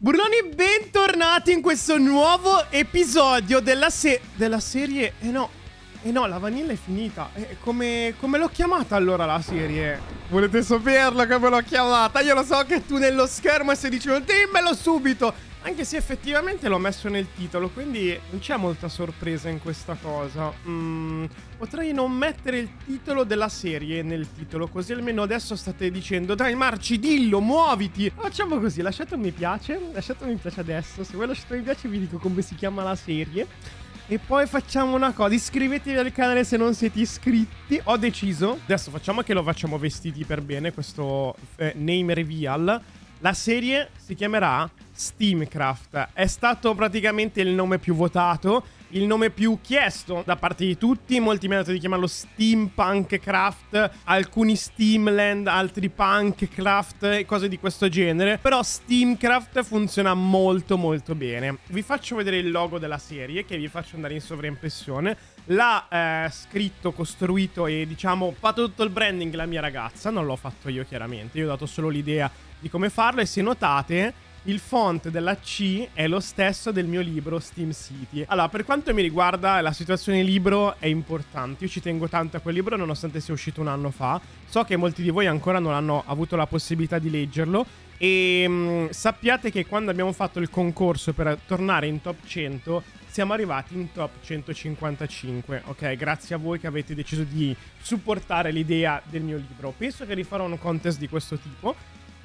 Burloni, bentornati in questo nuovo episodio della, se della serie... Eh no, eh no, la vaniglia è finita. Eh, come, come l'ho chiamata allora la serie? Volete saperlo come l'ho chiamata? Io lo so che tu nello schermo e se dici non te, dimmelo subito! Anche se effettivamente l'ho messo nel titolo, quindi non c'è molta sorpresa in questa cosa. Mm, potrei non mettere il titolo della serie nel titolo, così almeno adesso state dicendo dai Marci, dillo, muoviti! Facciamo così, lasciate un mi piace, lasciate un mi piace adesso, se voi lasciate un mi piace vi dico come si chiama la serie. E poi facciamo una cosa, iscrivetevi al canale se non siete iscritti. Ho deciso, adesso facciamo che lo facciamo vestiti per bene, questo eh, name reveal. La serie si chiamerà Steamcraft. È stato praticamente il nome più votato il nome più chiesto da parte di tutti, molti mi hanno detto di chiamarlo steampunk craft, alcuni steamland, altri punk craft e cose di questo genere, però steamcraft funziona molto molto bene. Vi faccio vedere il logo della serie che vi faccio andare in sovraimpressione. L'ha eh, scritto, costruito e diciamo fatto tutto il branding la mia ragazza, non l'ho fatto io chiaramente, io ho dato solo l'idea di come farlo e se notate il font della C è lo stesso del mio libro Steam City. Allora, per quanto mi riguarda, la situazione libro è importante. Io ci tengo tanto a quel libro, nonostante sia uscito un anno fa. So che molti di voi ancora non hanno avuto la possibilità di leggerlo. E mh, mm, sappiate che quando abbiamo fatto il concorso per tornare in top 100, siamo arrivati in top 155. Ok, grazie a voi che avete deciso di supportare l'idea del mio libro. Penso che rifarò un contest di questo tipo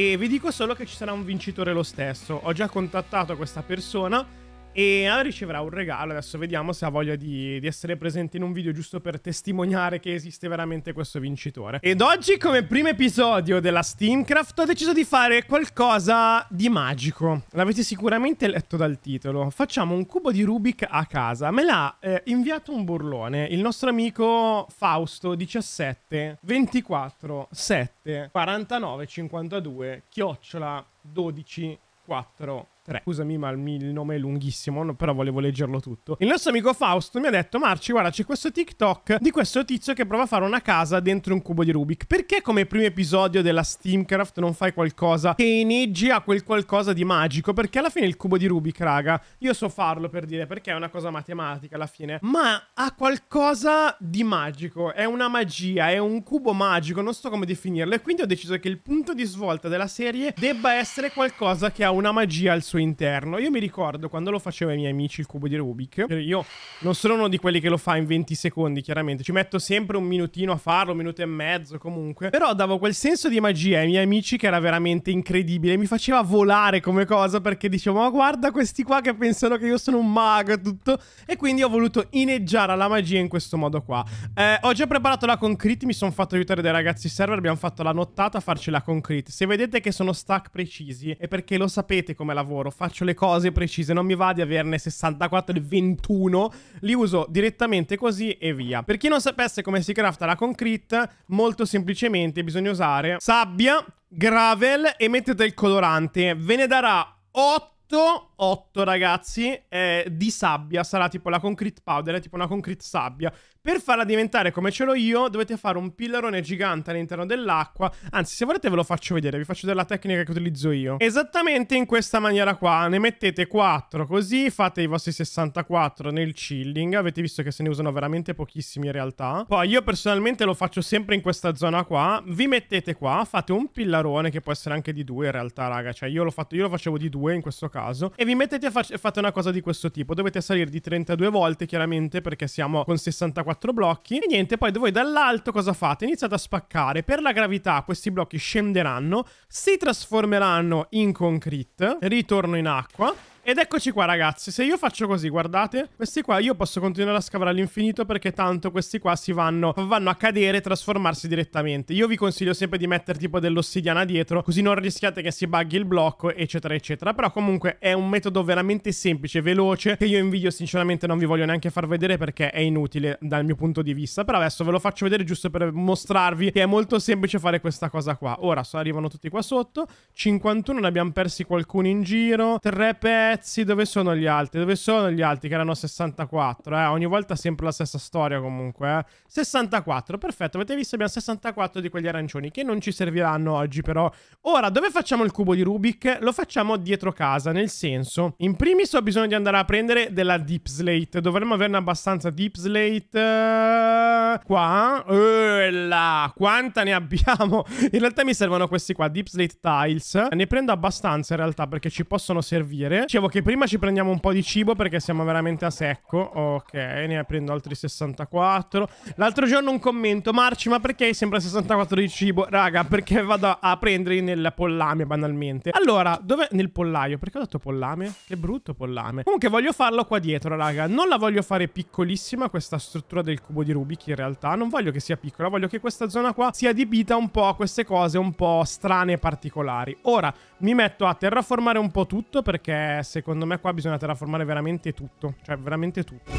e vi dico solo che ci sarà un vincitore lo stesso. Ho già contattato questa persona e riceverà un regalo. Adesso vediamo se ha voglia di, di, essere presente in un video giusto per testimoniare che esiste veramente questo vincitore. Ed oggi, come primo episodio della Steamcraft, ho deciso di fare qualcosa di magico. L'avete sicuramente letto dal titolo. Facciamo un cubo di Rubik a casa. Me l'ha eh, inviato un burlone, il nostro amico Fausto 17 24 7 49 52 chiocciola 12 4 3. Scusami, ma il nome è lunghissimo, però volevo leggerlo tutto. Il nostro amico Fausto mi ha detto: Marci, guarda, c'è questo TikTok di questo tizio che prova a fare una casa dentro un cubo di Rubik. Perché, come primo episodio della Steamcraft, non fai qualcosa che ineggi a quel qualcosa di magico? Perché alla fine il cubo di Rubik, raga, io so farlo per dire perché è una cosa matematica alla fine, ma ha qualcosa di magico. È una magia, è un cubo magico, non so come definirlo. E quindi ho deciso che il punto di svolta della serie debba essere qualcosa che ha una magia al suo suo interno. Io mi ricordo quando lo facevo ai miei amici il cubo di Rubik. Eh, io non sono uno di quelli che lo fa in 20 secondi, chiaramente. Ci metto sempre un minutino a farlo, un minuto e mezzo comunque. Però davo quel senso di magia ai miei amici che era veramente incredibile. Mi faceva volare come cosa perché dicevo, ma guarda questi qua che pensano che io sono un mago e tutto. E quindi ho voluto ineggiare alla magia in questo modo qua. Eh, ho già preparato la concrete, mi sono fatto aiutare dai ragazzi server, abbiamo fatto la nottata a farci la concrete. Se vedete che sono stack precisi è perché lo sapete come lavoro lavoro, faccio le cose precise, non mi va di averne 64 e 21, li uso direttamente così e via. Per chi non sapesse come si crafta la concrete, molto semplicemente bisogna usare sabbia, gravel e mettete il colorante, ve ne darà 8 8, 8 ragazzi, eh, di sabbia, sarà tipo la concrete powder, è tipo una concrete sabbia. Per farla diventare come ce l'ho io, dovete fare un pillarone gigante all'interno dell'acqua. Anzi, se volete ve lo faccio vedere, vi faccio vedere la tecnica che utilizzo io. Esattamente in questa maniera qua, ne mettete 4 così, fate i vostri 64 nel chilling. Avete visto che se ne usano veramente pochissimi in realtà. Poi io personalmente lo faccio sempre in questa zona qua. Vi mettete qua, fate un pillarone che può essere anche di 2 in realtà, raga. Cioè io lo, fatto, io lo facevo di 2 in questo caso caso, e vi mettete a fare fate una cosa di questo tipo. Dovete salire di 32 volte, chiaramente, perché siamo con 64 blocchi. E niente, poi voi dall'alto cosa fate? Iniziate a spaccare. Per la gravità questi blocchi scenderanno, si trasformeranno in concrete, ritorno in acqua ed eccoci qua ragazzi, se io faccio così, guardate, questi qua io posso continuare a scavare all'infinito perché tanto questi qua si vanno, vanno a cadere e trasformarsi direttamente. Io vi consiglio sempre di mettere tipo dell'ossidiana dietro, così non rischiate che si buggy il blocco, eccetera, eccetera. Però comunque è un metodo veramente semplice, veloce, che io in video sinceramente non vi voglio neanche far vedere perché è inutile dal mio punto di vista. Però adesso ve lo faccio vedere giusto per mostrarvi che è molto semplice fare questa cosa qua. Ora arrivano tutti qua sotto, 51 ne abbiamo persi qualcuno in giro, 3 pezzi prezzi, dove sono gli altri? Dove sono gli altri che erano 64? Eh? Ogni volta sempre la stessa storia comunque. Eh? 64, perfetto. Avete visto? Abbiamo 64 di quegli arancioni che non ci serviranno oggi però. Ora, dove facciamo il cubo di Rubik? Lo facciamo dietro casa, nel senso... In primis ho bisogno di andare a prendere della deep slate. Dovremmo averne abbastanza deep slate... Eh, qua. E eh, quanta ne abbiamo? In realtà mi servono questi qua, deep slate tiles. Ne prendo abbastanza in realtà perché ci possono servire. Dicevo, Diciamo che prima ci prendiamo un po' di cibo perché siamo veramente a secco. Ok, ne prendo altri 64. L'altro giorno un commento, Marci, ma perché hai sempre 64 di cibo? Raga, perché vado a prenderli nel pollame banalmente. Allora, dove... Nel pollaio, perché ho detto pollame? Che brutto pollame. Comunque voglio farlo qua dietro, raga. Non la voglio fare piccolissima questa struttura del cubo di Rubik in realtà. Non voglio che sia piccola, voglio che questa zona qua sia adibita un po' a queste cose un po' strane e particolari. Ora, mi metto a terraformare un po' tutto perché se secondo me qua bisogna terraformare veramente tutto, cioè veramente tutto.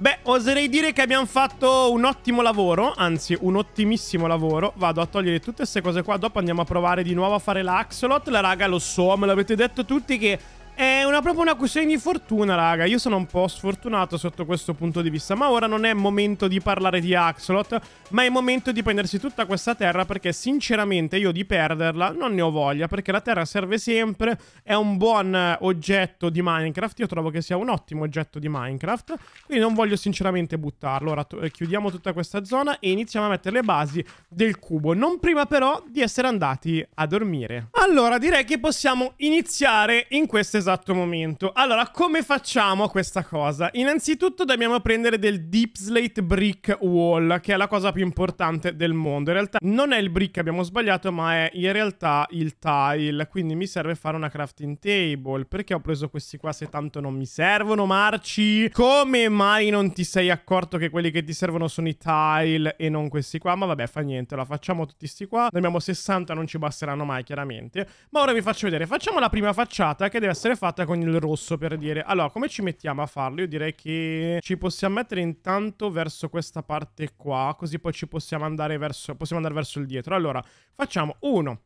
Beh, oserei dire che abbiamo fatto un ottimo lavoro, anzi un ottimissimo lavoro. Vado a togliere tutte queste cose qua, dopo andiamo a provare di nuovo a fare l'Axolot. La raga, lo so, me l'avete detto tutti che è una, proprio una questione di fortuna, raga. Io sono un po' sfortunato sotto questo punto di vista. Ma ora non è momento di parlare di Axolot, ma è momento di prendersi tutta questa terra perché sinceramente io di perderla non ne ho voglia, perché la terra serve sempre, è un buon eh, oggetto di Minecraft, io trovo che sia un ottimo oggetto di Minecraft, quindi non voglio sinceramente buttarlo. Ora eh, chiudiamo tutta questa zona e iniziamo a mettere le basi del cubo, non prima però di essere andati a dormire. Allora, direi che possiamo iniziare in questa esatto esatto momento. Allora, come facciamo questa cosa? Innanzitutto dobbiamo prendere del Deep Slate Brick Wall, che è la cosa più importante del mondo. In realtà non è il brick che abbiamo sbagliato, ma è in realtà il tile. Quindi mi serve fare una crafting table. Perché ho preso questi qua se tanto non mi servono, Marci? Come mai non ti sei accorto che quelli che ti servono sono i tile e non questi qua? Ma vabbè, fa niente, la facciamo tutti questi qua. Ne abbiamo 60, non ci basteranno mai, chiaramente. Ma ora vi faccio vedere. Facciamo la prima facciata che deve essere fatta con il rosso per dire. Allora, come ci mettiamo a farlo? Io direi che ci possiamo mettere intanto verso questa parte qua, così poi ci possiamo andare verso, possiamo andare verso il dietro. Allora, facciamo 1,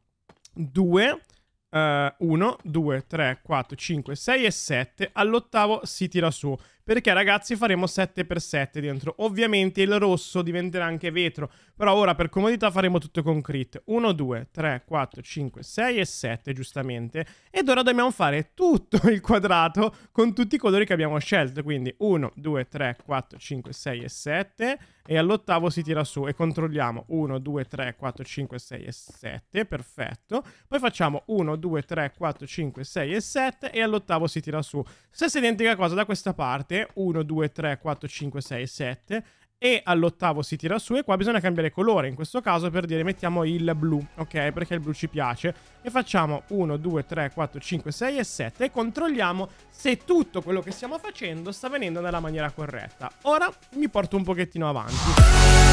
2, 1, 2, 3, 4, 5, 6 e 7. All'ottavo si tira su. Perché ragazzi faremo 7 x 7 dentro. Ovviamente il rosso diventerà anche vetro. Però ora per comodità faremo tutto con crit. 1, 2, 3, 4, 5, 6 e 7 giustamente. Ed ora dobbiamo fare tutto il quadrato con tutti i colori che abbiamo scelto. Quindi 1, 2, 3, 4, 5, 6 e 7. E all'ottavo si tira su e controlliamo 1, 2, 3, 4, 5, 6 e 7. Perfetto. Poi facciamo 1, 2, 2, 3, 4, 5, 6 e 7 e all'ottavo si tira su. Stessa identica cosa da questa parte, 1, 2, 3, 4, 5, 6 e 7 e all'ottavo si tira su e qua bisogna cambiare colore, in questo caso per dire mettiamo il blu, ok? Perché il blu ci piace e facciamo 1, 2, 3, 4, 5, 6 e 7 e controlliamo se tutto quello che stiamo facendo sta venendo nella maniera corretta. Ora mi porto un pochettino avanti.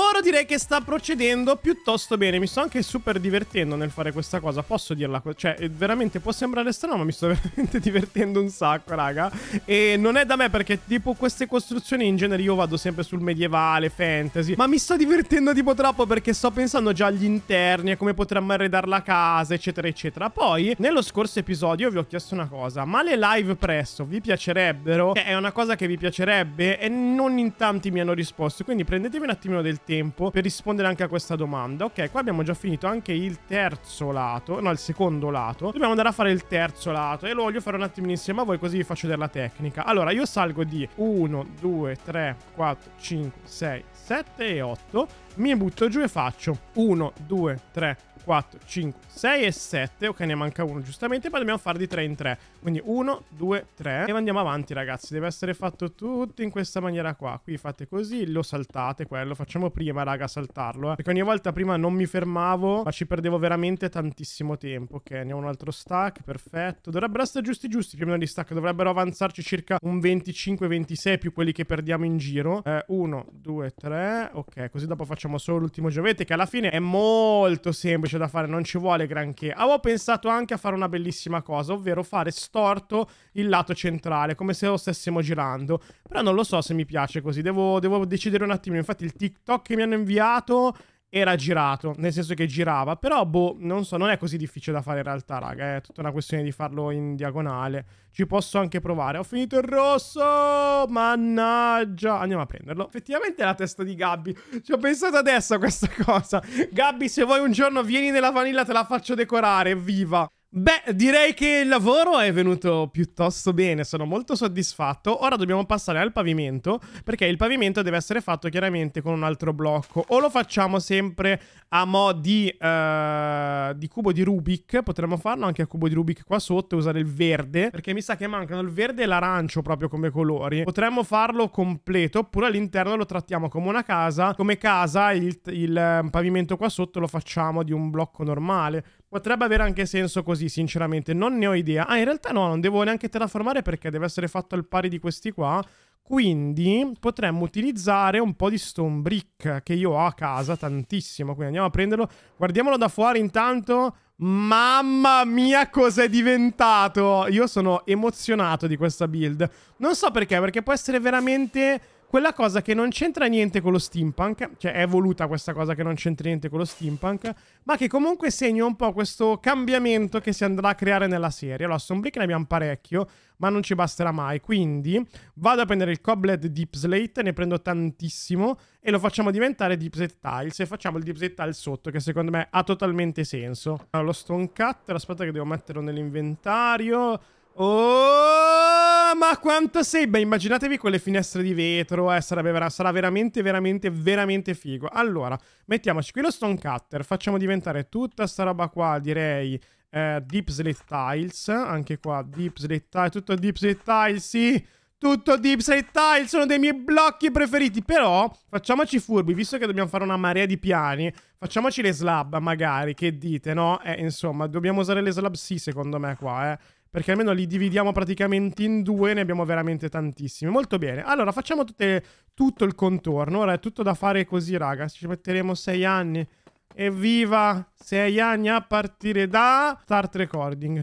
Bravo, però direi che sta procedendo piuttosto bene. Mi sto anche super divertendo nel fare questa cosa. Posso dirla? Cioè, eh, veramente può sembrare strano, ma mi sto veramente divertendo un sacco, raga. E non è da me perché, tipo, queste costruzioni in genere io vado sempre sul medievale, fantasy. Ma mi sto divertendo tipo troppo perché sto pensando già agli interni, a come potremmo arredare la casa, eccetera, eccetera. Poi, nello scorso episodio vi ho chiesto una cosa. Ma le live presso vi piacerebbero? Cioè, è una cosa che vi piacerebbe? E non in tanti mi hanno risposto. Quindi prendetevi un attimino del tempo tempo per rispondere anche a questa domanda. Ok, qua abbiamo già finito anche il terzo lato, no, il secondo lato. Dobbiamo andare a fare il terzo lato e lo voglio fare un attimo insieme a voi così vi faccio vedere la tecnica. Allora, io salgo di 1, 2, 3, 4, 5, 6, 7 e 8, mi butto giù e faccio 1, 2, 3, 4, 5, 6 e 7. Ok, ne manca uno giustamente. Poi dobbiamo fare di 3 in 3. Quindi 1, 2, 3. E andiamo avanti, ragazzi. Deve essere fatto tutto in questa maniera qua. Qui fate così, lo saltate quello. Facciamo prima, raga, saltarlo. Eh. Perché ogni volta prima non mi fermavo, ma ci perdevo veramente tantissimo tempo. Ok, andiamo un altro stack. Perfetto. Dovrebbero essere giusti giusti più o meno di stack. Dovrebbero avanzarci circa un 25-26 più quelli che perdiamo in giro. 1, 2, 3. Eh? Ok, così dopo facciamo solo l'ultimo giovente che alla fine è molto semplice da fare, non ci vuole granché. Avevo pensato anche a fare una bellissima cosa, ovvero fare storto il lato centrale, come se lo stessimo girando. Però non lo so se mi piace così, devo, devo decidere un attimo Infatti il TikTok che mi hanno inviato era girato, nel senso che girava, però boh, non so, non è così difficile da fare in realtà, raga, è tutta una questione di farlo in diagonale. Ci posso anche provare. Ho finito il rosso! Mannaggia! Andiamo a prenderlo. Effettivamente è la testa di Gabby. Ci ho pensato adesso a questa cosa. Gabby, se vuoi un giorno vieni nella vanilla te la faccio decorare, viva! Beh, direi che il lavoro è venuto piuttosto bene, sono molto soddisfatto. Ora dobbiamo passare al pavimento, perché il pavimento deve essere fatto chiaramente con un altro blocco. O lo facciamo sempre a mo' di, uh, di cubo di Rubik, potremmo farlo anche a cubo di Rubik qua sotto e usare il verde, perché mi sa che mancano il verde e l'arancio proprio come colori. Potremmo farlo completo, oppure all'interno lo trattiamo come una casa. Come casa il, il ehm, pavimento qua sotto lo facciamo di un blocco normale. Potrebbe avere anche senso così così, sinceramente, non ne ho idea. Ah, in realtà no, non devo neanche terraformare perché deve essere fatto al pari di questi qua. Quindi potremmo utilizzare un po' di stone brick che io ho a casa tantissimo. Quindi andiamo a prenderlo. Guardiamolo da fuori intanto. Mamma mia cos'è diventato! Io sono emozionato di questa build. Non so perché, perché può essere veramente quella cosa che non c'entra niente con lo steampunk, cioè è voluta questa cosa che non c'entra niente con lo steampunk, ma che comunque segna un po' questo cambiamento che si andrà a creare nella serie. Allora, Stonebrick ne abbiamo parecchio, ma non ci basterà mai, quindi vado a prendere il Cobbled Deep Slate, ne prendo tantissimo, e lo facciamo diventare Deep Slate Tiles, e facciamo il Deep Slate Tiles sotto, che secondo me ha totalmente senso. Allora, lo Stone Cutter, aspetta che devo metterlo nell'inventario... Oh! ma quanto sei... Beh, immaginatevi quelle finestre di vetro, eh, sarebbe, sarà veramente, veramente, veramente figo. Allora, mettiamoci qui lo stone cutter, facciamo diventare tutta sta roba qua, direi... Eh, deep Slate Tiles, anche qua Deep Slate Tiles, tutto Deep Slate Tiles, sì, tutto Deep Slate Tiles, sono dei miei blocchi preferiti, però facciamoci furbi, visto che dobbiamo fare una marea di piani, facciamoci le slab magari, che dite, no? Eh, insomma, dobbiamo usare le slab sì secondo me qua, eh perché almeno li dividiamo praticamente in due, ne abbiamo veramente tantissimi. Molto bene, allora facciamo tutte, tutto il contorno, ora è tutto da fare così raga, ci metteremo sei anni, evviva sei anni a partire da start recording.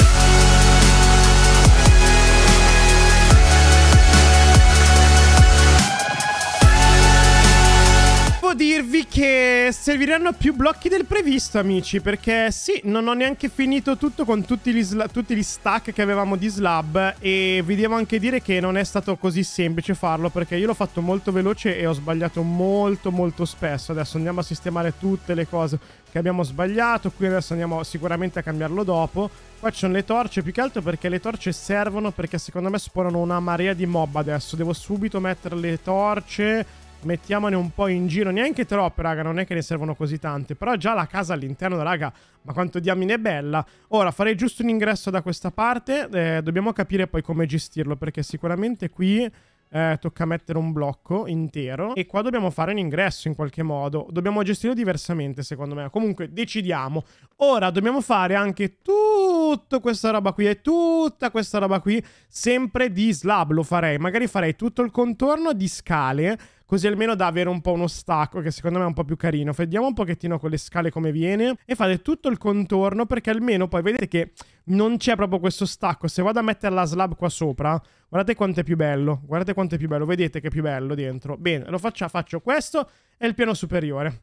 dirvi che serviranno più blocchi del previsto, amici, perché sì, non ho neanche finito tutto con tutti gli, tutti gli stack che avevamo di slab e vi devo anche dire che non è stato così semplice farlo perché io l'ho fatto molto veloce e ho sbagliato molto molto spesso. Adesso andiamo a sistemare tutte le cose che abbiamo sbagliato, qui adesso andiamo sicuramente a cambiarlo dopo. Qua ci sono le torce, più che altro perché le torce servono perché secondo me spawnano una marea di mob adesso. Devo subito mettere le torce mettiamone un po' in giro, neanche troppe, raga, non è che ne servono così tante, però già la casa all'interno, raga, ma quanto diamine è bella. Ora farei giusto un ingresso da questa parte, eh, dobbiamo capire poi come gestirlo, perché sicuramente qui eh, tocca mettere un blocco intero e qua dobbiamo fare un ingresso in qualche modo, dobbiamo gestirlo diversamente secondo me, comunque decidiamo. Ora dobbiamo fare anche tutto tutto questa roba qui e tutta questa roba qui, sempre di slab lo farei, magari farei tutto il contorno di scale, così almeno da avere un po' uno stacco che secondo me è un po' più carino. Vediamo un pochettino con le scale come viene e fate tutto il contorno perché almeno poi vedete che non c'è proprio questo stacco. Se vado a mettere la slab qua sopra, guardate quanto è più bello, guardate quanto è più bello, vedete che è più bello dentro. Bene, lo faccio, faccio questo e il piano superiore.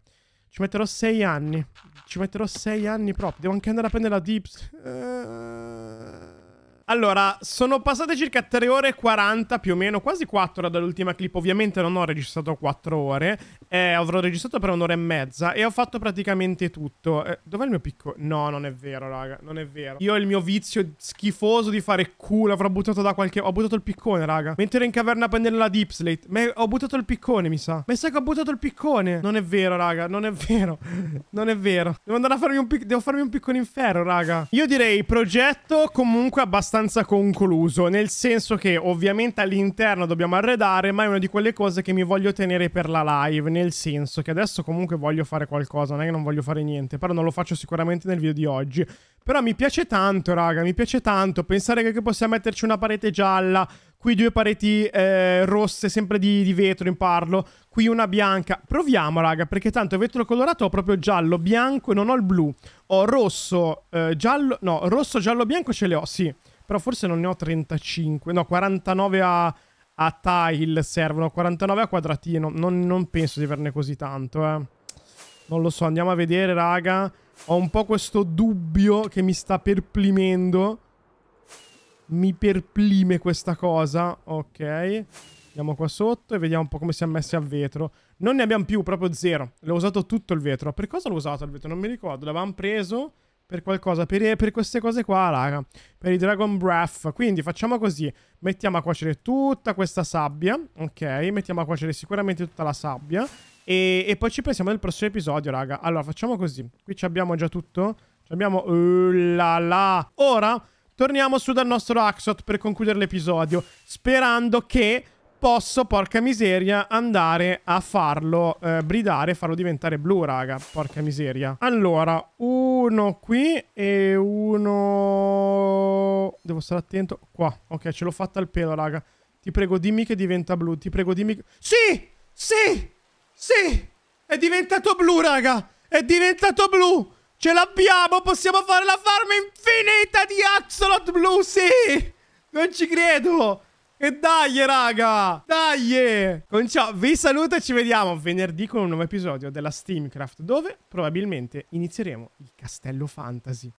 Ci metterò sei anni. Ci metterò sei anni proprio. Devo anche andare a prendere la dips. Eh... Allora, sono passate circa 3 ore e 40 più o meno, quasi 4 dall'ultima clip. Ovviamente non ho registrato 4 ore. Eh, avrò registrato per un'ora e mezza e ho fatto praticamente tutto. Eh, dov'è il mio piccolo? No, non è vero, raga. Non è vero. Io ho il mio vizio schifoso di fare culo. Avrò buttato da qualche. Ho buttato il piccone, raga. Mentre ero in caverna a prendere la deep slate. Ma ho buttato il piccone, mi sa. Ma sai che ho buttato il piccone? Non è vero, raga. Non è vero. non è vero. Devo andare a farmi un, pic... Devo farmi un piccone in ferro, raga. Io direi progetto comunque abbastanza concluso. Nel senso che ovviamente all'interno dobbiamo arredare, ma è una di quelle cose che mi voglio tenere per la live. Nel nel senso che adesso comunque voglio fare qualcosa, non è che non voglio fare niente, però non lo faccio sicuramente nel video di oggi. Però mi piace tanto, raga, mi piace tanto pensare che possiamo metterci una parete gialla, qui due pareti eh, rosse, sempre di, di, vetro in parlo, qui una bianca. Proviamo, raga, perché tanto vetro colorato ho proprio giallo, bianco e non ho il blu. Ho rosso, eh, giallo, no, rosso, giallo, bianco ce le ho, sì. Però forse non ne ho 35, no, 49 a a tile servono 49 a quadratino. Non, non penso di averne così tanto, eh. Non lo so, andiamo a vedere, raga. Ho un po' questo dubbio che mi sta perplimendo. Mi perplime questa cosa. Ok. Andiamo qua sotto e vediamo un po' come si è messi a vetro. Non ne abbiamo più, proprio zero. L'ho usato tutto il vetro. Per cosa l'ho usato il vetro? Non mi ricordo. L'avevamo preso per qualcosa, per, per, queste cose qua, raga, per i Dragon Breath. Quindi facciamo così, mettiamo a cuocere tutta questa sabbia, ok? Mettiamo a cuocere sicuramente tutta la sabbia e, e poi ci pensiamo nel prossimo episodio, raga. Allora, facciamo così, qui abbiamo già tutto, ci abbiamo... Ullala! Uh, Ora torniamo su dal nostro Axot per concludere l'episodio, sperando che posso, porca miseria, andare a farlo eh, bridare, farlo diventare blu, raga. Porca miseria. Allora, uno qui e uno... Devo stare attento. Qua. Ok, ce l'ho fatta al pelo, raga. Ti prego, dimmi che diventa blu. Ti prego, dimmi... Sì! Sì! Sì! È diventato blu, raga! È diventato blu! Ce l'abbiamo! Possiamo fare la farma infinita di Axolot Blu, sì! Non ci credo! E dai, raga! Dai! Con ciò vi saluto e ci vediamo venerdì con un nuovo episodio della Steamcraft, dove probabilmente inizieremo il castello fantasy.